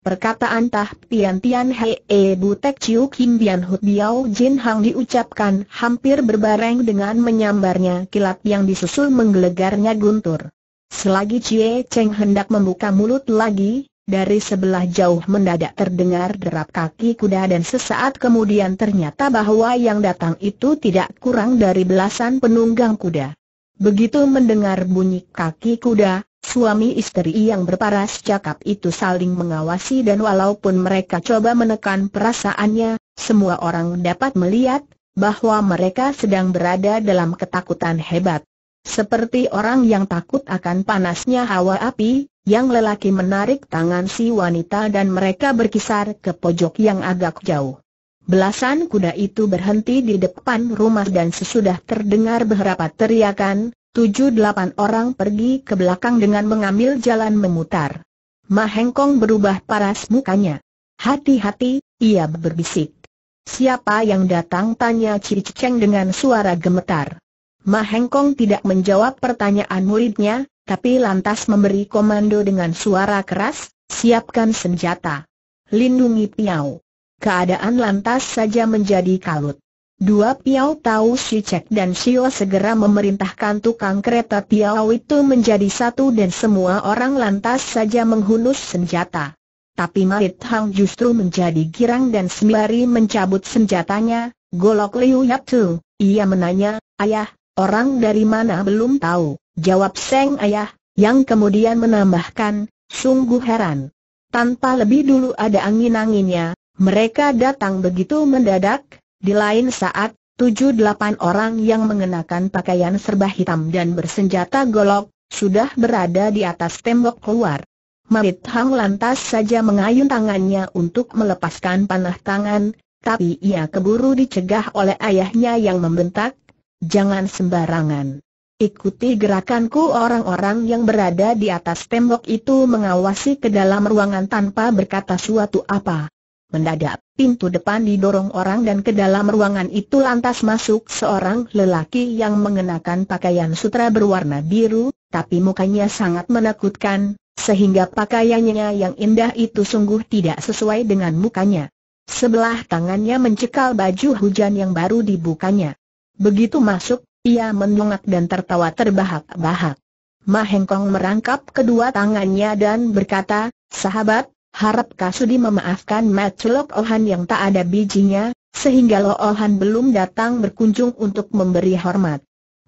Perkataan Tah Tian Tian Hei e Butek Chiu Kim Bian Hut Biao Jin Hang diucapkan hampir berbareng dengan menyambarnya kilat yang disusul menggelegarnya guntur. Selagi chie Cheng hendak membuka mulut lagi, dari sebelah jauh mendadak terdengar derap kaki kuda dan sesaat kemudian ternyata bahwa yang datang itu tidak kurang dari belasan penunggang kuda. Begitu mendengar bunyi kaki kuda, Suami istri yang berparas cakap itu saling mengawasi dan walaupun mereka coba menekan perasaannya, semua orang dapat melihat bahwa mereka sedang berada dalam ketakutan hebat. Seperti orang yang takut akan panasnya hawa api, yang lelaki menarik tangan si wanita dan mereka berkisar ke pojok yang agak jauh. Belasan kuda itu berhenti di depan rumah dan sesudah terdengar beberapa teriakan, Tujuh delapan orang pergi ke belakang dengan mengambil jalan memutar. Mahengkong berubah paras mukanya. Hati-hati, ia berbisik. Siapa yang datang tanya Ciciceng dengan suara gemetar. Mahengkong tidak menjawab pertanyaan muridnya, tapi lantas memberi komando dengan suara keras, siapkan senjata. Lindungi Piau. Keadaan lantas saja menjadi kalut. Dua Piau Tau Cek dan Sio segera memerintahkan tukang kereta Piau itu menjadi satu dan semua orang lantas saja menghunus senjata. Tapi Marit Hang justru menjadi girang dan sembari mencabut senjatanya, golok Liu Yap Tu. Ia menanya, ayah, orang dari mana belum tahu, jawab Seng ayah, yang kemudian menambahkan, sungguh heran. Tanpa lebih dulu ada angin-anginnya, mereka datang begitu mendadak, di lain saat, tujuh delapan orang yang mengenakan pakaian serba hitam dan bersenjata golok, sudah berada di atas tembok keluar. Marit Hang lantas saja mengayun tangannya untuk melepaskan panah tangan, tapi ia keburu dicegah oleh ayahnya yang membentak, jangan sembarangan. Ikuti gerakanku orang-orang yang berada di atas tembok itu mengawasi ke dalam ruangan tanpa berkata suatu apa. Mendadak, pintu depan didorong orang dan ke dalam ruangan itu lantas masuk seorang lelaki yang mengenakan pakaian sutra berwarna biru, tapi mukanya sangat menakutkan, sehingga pakaiannya yang indah itu sungguh tidak sesuai dengan mukanya. Sebelah tangannya mencekal baju hujan yang baru dibukanya. Begitu masuk, ia menungak dan tertawa terbahak-bahak. Mahengkong merangkap kedua tangannya dan berkata, Sahabat, harap Kasudi memaafkan Lok Ohan yang tak ada bijinya, sehingga Lo Ohan belum datang berkunjung untuk memberi hormat.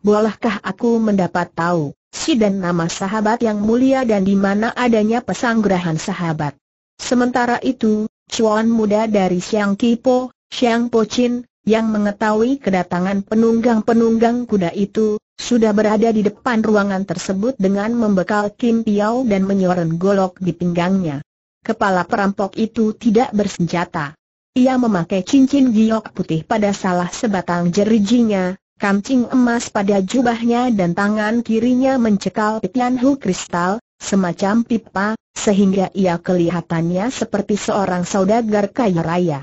Bolehkah aku mendapat tahu, si dan nama sahabat yang mulia dan di mana adanya pesanggrahan sahabat? Sementara itu, cuan muda dari Siang Kipo, Siang Pochin, yang mengetahui kedatangan penunggang-penunggang kuda itu, sudah berada di depan ruangan tersebut dengan membekal Kim Piao dan menyoren golok di pinggangnya. Kepala perampok itu tidak bersenjata. Ia memakai cincin giok putih pada salah sebatang jerijinya, kancing emas pada jubahnya dan tangan kirinya mencekal pikianhu kristal, semacam pipa, sehingga ia kelihatannya seperti seorang saudagar kaya raya.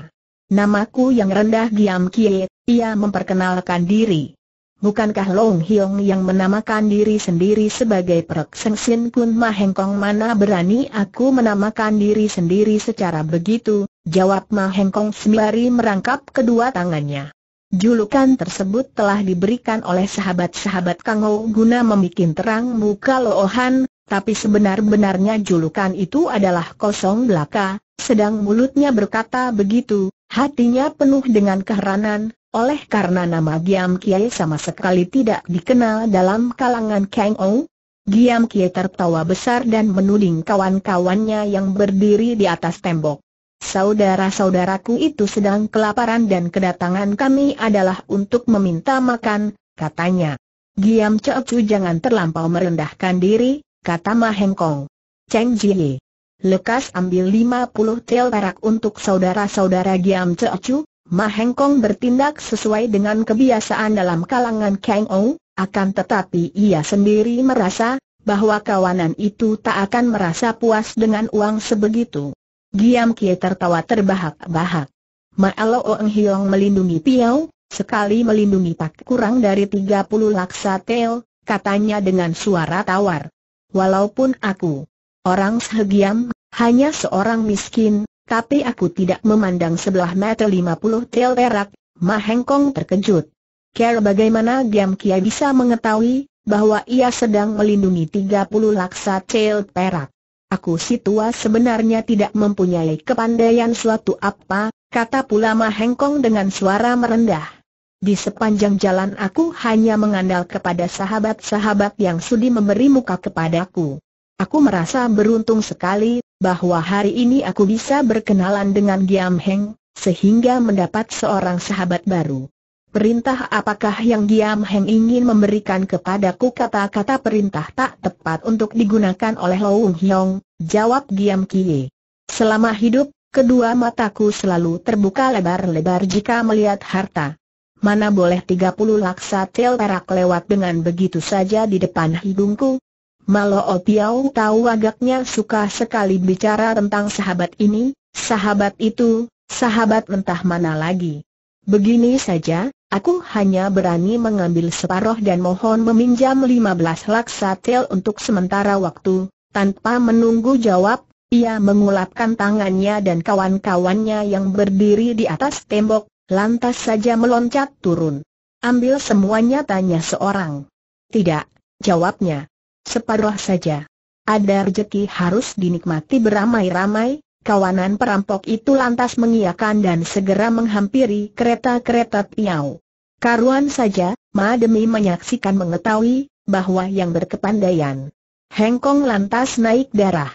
Namaku yang rendah Giam Kie, ia memperkenalkan diri. Bukankah Long Hiong yang menamakan diri sendiri sebagai Perk Seng Sin Kun Kong mana berani aku menamakan diri sendiri secara begitu, jawab Heng Kong sembari merangkap kedua tangannya. Julukan tersebut telah diberikan oleh sahabat-sahabat Kang Ho guna membuat terang muka Loohan, tapi sebenar-benarnya julukan itu adalah kosong belaka, sedang mulutnya berkata begitu, hatinya penuh dengan keheranan, oleh karena nama Giam Kiai sama sekali tidak dikenal dalam kalangan Kang Ou, Giam Kiai tertawa besar dan menuding kawan-kawannya yang berdiri di atas tembok. Saudara-saudaraku itu sedang kelaparan dan kedatangan kami adalah untuk meminta makan, katanya. Giam Chu jangan terlampau merendahkan diri, kata Ma Kong. Cheng Jie. Lekas ambil 50 tel perak untuk saudara-saudara Giam Chu. Mahengkong Hengkong bertindak sesuai dengan kebiasaan dalam kalangan Kang Ou, akan tetapi ia sendiri merasa bahwa kawanan itu tak akan merasa puas dengan uang sebegitu. Giam Kie tertawa terbahak-bahak. Ma Lo Ong Hiong melindungi piao, sekali melindungi tak kurang dari 30 laksa teo, katanya dengan suara tawar. Walaupun aku, orang sehegiam, hanya seorang miskin, tapi aku tidak memandang sebelah mata 50 tel perak, Ma Heng Kong terkejut. Kira bagaimana Giam Kia bisa mengetahui bahwa ia sedang melindungi 30 laksa tel perak. Aku si tua sebenarnya tidak mempunyai kepandaian suatu apa, kata pula Ma Heng Kong dengan suara merendah. Di sepanjang jalan aku hanya mengandal kepada sahabat-sahabat yang sudi memberi muka kepadaku. Aku merasa beruntung sekali bahwa hari ini aku bisa berkenalan dengan Giam Heng, sehingga mendapat seorang sahabat baru. Perintah apakah yang Giam Heng ingin memberikan kepadaku kata-kata perintah tak tepat untuk digunakan oleh Loung Hyong, jawab Giam Kie. Selama hidup, kedua mataku selalu terbuka lebar-lebar jika melihat harta. Mana boleh 30 laksa tel perak lewat dengan begitu saja di depan hidungku, Malo Otiao tahu agaknya suka sekali bicara tentang sahabat ini, sahabat itu, sahabat mentah mana lagi. Begini saja, aku hanya berani mengambil separoh dan mohon meminjam 15 laksa tel untuk sementara waktu, tanpa menunggu jawab, ia mengulapkan tangannya dan kawan-kawannya yang berdiri di atas tembok, lantas saja meloncat turun. Ambil semuanya tanya seorang. Tidak, jawabnya. Separuh saja. Ada rejeki harus dinikmati beramai-ramai, kawanan perampok itu lantas mengiyakan dan segera menghampiri kereta-kereta Piau. Karuan saja, Ma demi menyaksikan mengetahui, bahwa yang berkepandaian. Hengkong lantas naik darah.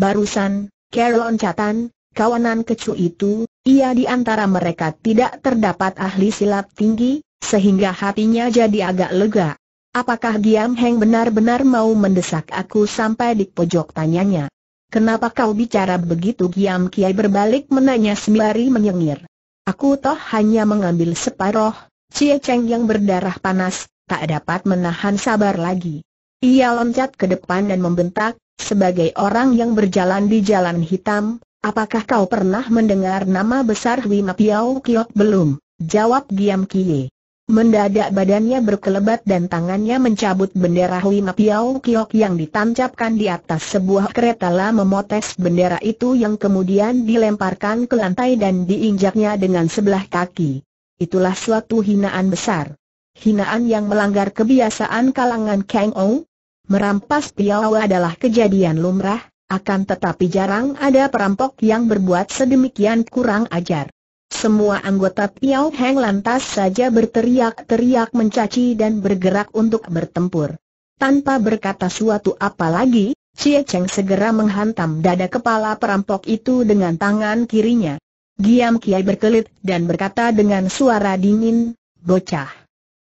Barusan, Carol loncatan, kawanan kecu itu, ia di antara mereka tidak terdapat ahli silat tinggi, sehingga hatinya jadi agak lega. Apakah Giam Heng benar-benar mau mendesak aku sampai di pojok tanyanya? Kenapa kau bicara begitu Giam Kiai berbalik menanya sembari menyengir. Aku toh hanya mengambil separoh, Cie Cheng yang berdarah panas, tak dapat menahan sabar lagi. Ia loncat ke depan dan membentak, sebagai orang yang berjalan di jalan hitam, apakah kau pernah mendengar nama besar Wima Piao Kiok belum? Jawab Giam Kiai. Mendadak badannya berkelebat dan tangannya mencabut bendera Hui Piao Kiok yang ditancapkan di atas sebuah kereta lama memotes bendera itu yang kemudian dilemparkan ke lantai dan diinjaknya dengan sebelah kaki. Itulah suatu hinaan besar. Hinaan yang melanggar kebiasaan kalangan Kang Ou. Merampas Piao adalah kejadian lumrah, akan tetapi jarang ada perampok yang berbuat sedemikian kurang ajar. Semua anggota Piao Heng lantas saja berteriak-teriak mencaci dan bergerak untuk bertempur. Tanpa berkata suatu apa lagi, Cie Cheng segera menghantam dada kepala perampok itu dengan tangan kirinya. Giam Kiai berkelit dan berkata dengan suara dingin, bocah.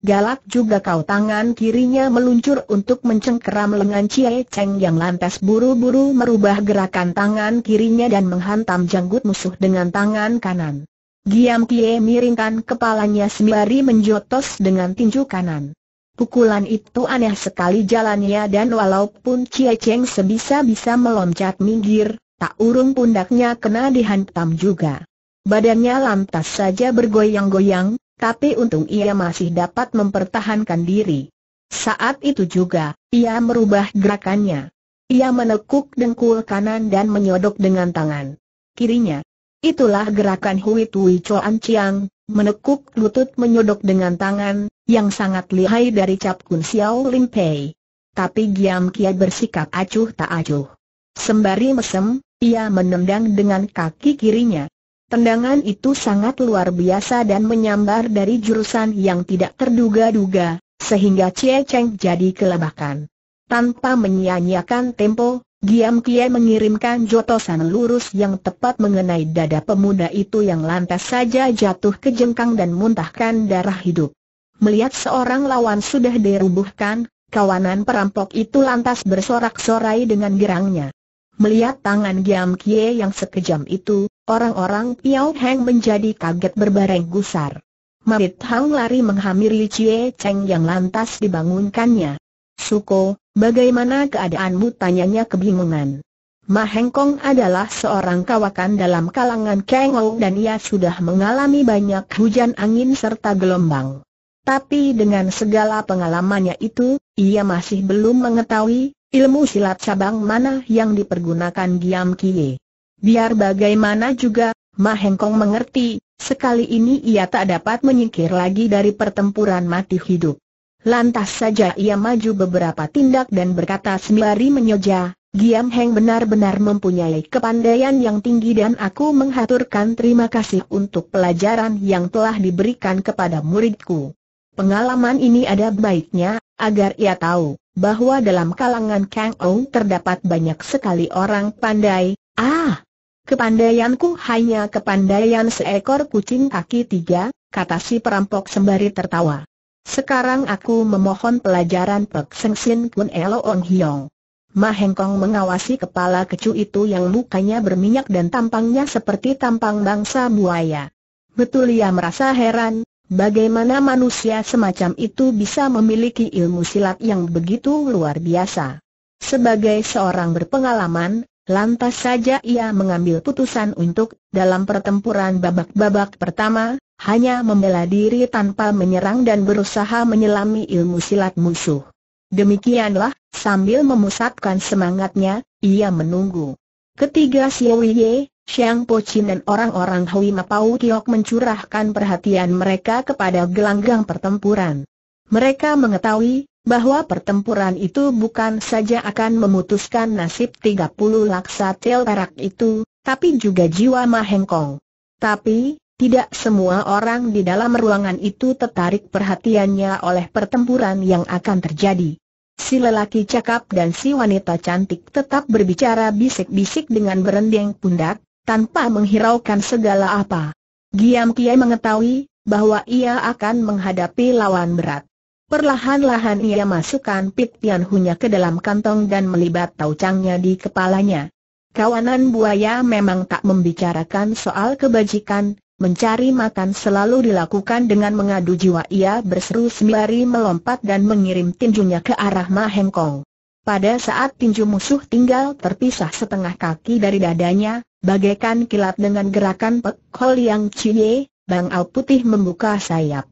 Galak juga kau tangan kirinya meluncur untuk mencengkeram lengan Cie Cheng yang lantas buru-buru merubah gerakan tangan kirinya dan menghantam janggut musuh dengan tangan kanan. Giam Kie miringkan kepalanya sembari menjotos dengan tinju kanan. Pukulan itu aneh sekali jalannya dan walaupun Cie Cheng sebisa-bisa meloncat minggir, tak urung pundaknya kena dihantam juga. Badannya lantas saja bergoyang-goyang, tapi untung ia masih dapat mempertahankan diri. Saat itu juga, ia merubah gerakannya. Ia menekuk dengkul kanan dan menyodok dengan tangan kirinya. Itulah gerakan Hui Tui Chuan Chiang, menekuk lutut menyodok dengan tangan, yang sangat lihai dari Cap Kun Xiao Lim Pei. Tapi Giam Kia bersikap acuh tak acuh. Sembari mesem, ia menendang dengan kaki kirinya. Tendangan itu sangat luar biasa dan menyambar dari jurusan yang tidak terduga-duga, sehingga Cie Cheng jadi kelebakan. Tanpa menyia-nyiakan tempo, Giam Kie mengirimkan jotosan lurus yang tepat mengenai dada pemuda itu yang lantas saja jatuh ke jengkang dan muntahkan darah hidup. Melihat seorang lawan sudah dirubuhkan, kawanan perampok itu lantas bersorak-sorai dengan gerangnya. Melihat tangan Giam Kie yang sekejam itu, orang-orang Piao Heng menjadi kaget berbareng gusar. Marit Hang lari menghamiri Cie Cheng yang lantas dibangunkannya. Suko, Bagaimana keadaanmu tanyanya kebingungan. Ma Hengkong adalah seorang kawakan dalam kalangan Ou dan ia sudah mengalami banyak hujan angin serta gelombang. Tapi dengan segala pengalamannya itu, ia masih belum mengetahui ilmu silat cabang mana yang dipergunakan Giam Kie. Biar bagaimana juga, Ma Hengkong mengerti, sekali ini ia tak dapat menyingkir lagi dari pertempuran mati hidup. Lantas saja ia maju beberapa tindak dan berkata sembari menyoja, Giam Heng benar-benar mempunyai kepandaian yang tinggi dan aku menghaturkan terima kasih untuk pelajaran yang telah diberikan kepada muridku. Pengalaman ini ada baiknya, agar ia tahu, bahwa dalam kalangan Kang Ou terdapat banyak sekali orang pandai. Ah! Kepandaianku hanya kepandaian seekor kucing kaki tiga, kata si perampok sembari tertawa. Sekarang aku memohon pelajaran Pek Seng Sin Kun Elo Ong Hiong. Ma Kong mengawasi kepala kecu itu yang mukanya berminyak dan tampangnya seperti tampang bangsa buaya. Betul ia merasa heran, bagaimana manusia semacam itu bisa memiliki ilmu silat yang begitu luar biasa. Sebagai seorang berpengalaman, Lantas saja ia mengambil putusan untuk, dalam pertempuran babak-babak pertama, hanya membela diri tanpa menyerang dan berusaha menyelami ilmu silat musuh. Demikianlah, sambil memusatkan semangatnya, ia menunggu. Ketiga Xiao Ye, Xiang Po Chin dan orang-orang Hui Mapau Kiok mencurahkan perhatian mereka kepada gelanggang pertempuran. Mereka mengetahui, bahwa pertempuran itu bukan saja akan memutuskan nasib 30 laksa tel perak itu, tapi juga jiwa Mahengkong. Tapi, tidak semua orang di dalam ruangan itu tertarik perhatiannya oleh pertempuran yang akan terjadi. Si lelaki cakap dan si wanita cantik tetap berbicara bisik-bisik dengan berendeng pundak, tanpa menghiraukan segala apa. Giam Kiai mengetahui bahwa ia akan menghadapi lawan berat. Perlahan-lahan ia masukkan Pit Tian Hunya ke dalam kantong dan melibat taucangnya di kepalanya. Kawanan buaya memang tak membicarakan soal kebajikan, mencari makan selalu dilakukan dengan mengadu jiwa ia berseru sembari melompat dan mengirim tinjunya ke arah mahengkong. Pada saat tinju musuh tinggal terpisah setengah kaki dari dadanya, bagaikan kilat dengan gerakan pekol Yang Cie, Bang Au Putih membuka sayap.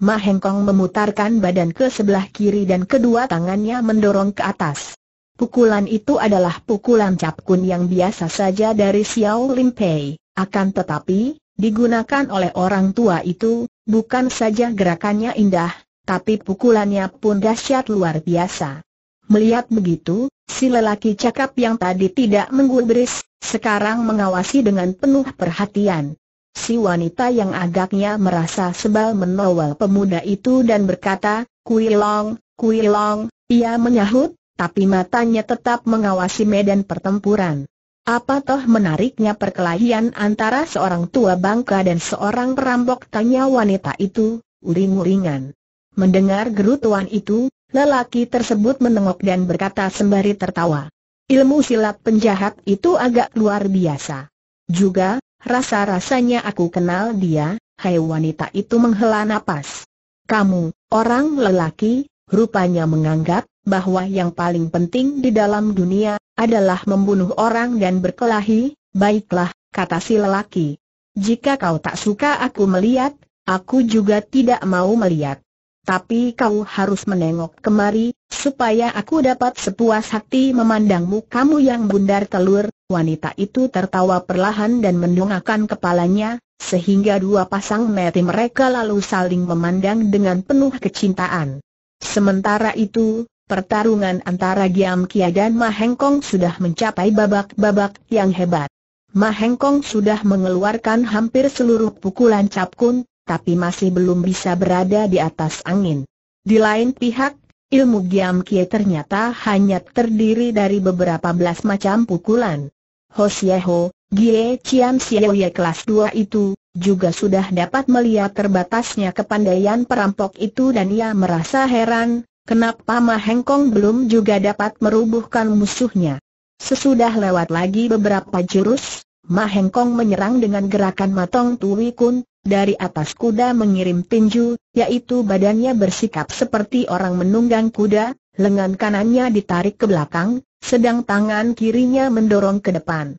Ma Hengkong memutarkan badan ke sebelah kiri dan kedua tangannya mendorong ke atas. Pukulan itu adalah pukulan capkun yang biasa saja dari Xiao Lim Pei, akan tetapi, digunakan oleh orang tua itu, bukan saja gerakannya indah, tapi pukulannya pun dahsyat luar biasa. Melihat begitu, si lelaki cakap yang tadi tidak menggubris, sekarang mengawasi dengan penuh perhatian. Si wanita yang agaknya merasa sebal menolak pemuda itu dan berkata, Kuilong, Kuilong, ia menyahut, tapi matanya tetap mengawasi medan pertempuran. Apa toh menariknya perkelahian antara seorang tua bangka dan seorang perampok tanya wanita itu, uring-uringan. Mendengar gerutuan itu, lelaki tersebut menengok dan berkata sembari tertawa. Ilmu silat penjahat itu agak luar biasa. Juga, Rasa-rasanya aku kenal dia, hai wanita itu menghela nafas. Kamu, orang lelaki, rupanya menganggap bahwa yang paling penting di dalam dunia adalah membunuh orang dan berkelahi, baiklah, kata si lelaki. Jika kau tak suka aku melihat, aku juga tidak mau melihat tapi kau harus menengok kemari, supaya aku dapat sepuas hati memandangmu kamu yang bundar telur, wanita itu tertawa perlahan dan mendongakkan kepalanya, sehingga dua pasang mata mereka lalu saling memandang dengan penuh kecintaan. Sementara itu, pertarungan antara Giam Kia dan Ma Heng Kong sudah mencapai babak-babak yang hebat. Ma Heng Kong sudah mengeluarkan hampir seluruh pukulan Cap Kun, tapi masih belum bisa berada di atas angin. Di lain pihak, ilmu Giam Kie ternyata hanya terdiri dari beberapa belas macam pukulan. Ho Ho, Gie Chiam Sioye kelas 2 itu, juga sudah dapat melihat terbatasnya kepandaian perampok itu dan ia merasa heran, kenapa Ma Hengkong belum juga dapat merubuhkan musuhnya. Sesudah lewat lagi beberapa jurus, Ma Hengkong menyerang dengan gerakan matong Tui Kun dari atas kuda mengirim tinju, yaitu badannya bersikap seperti orang menunggang kuda, lengan kanannya ditarik ke belakang, sedang tangan kirinya mendorong ke depan.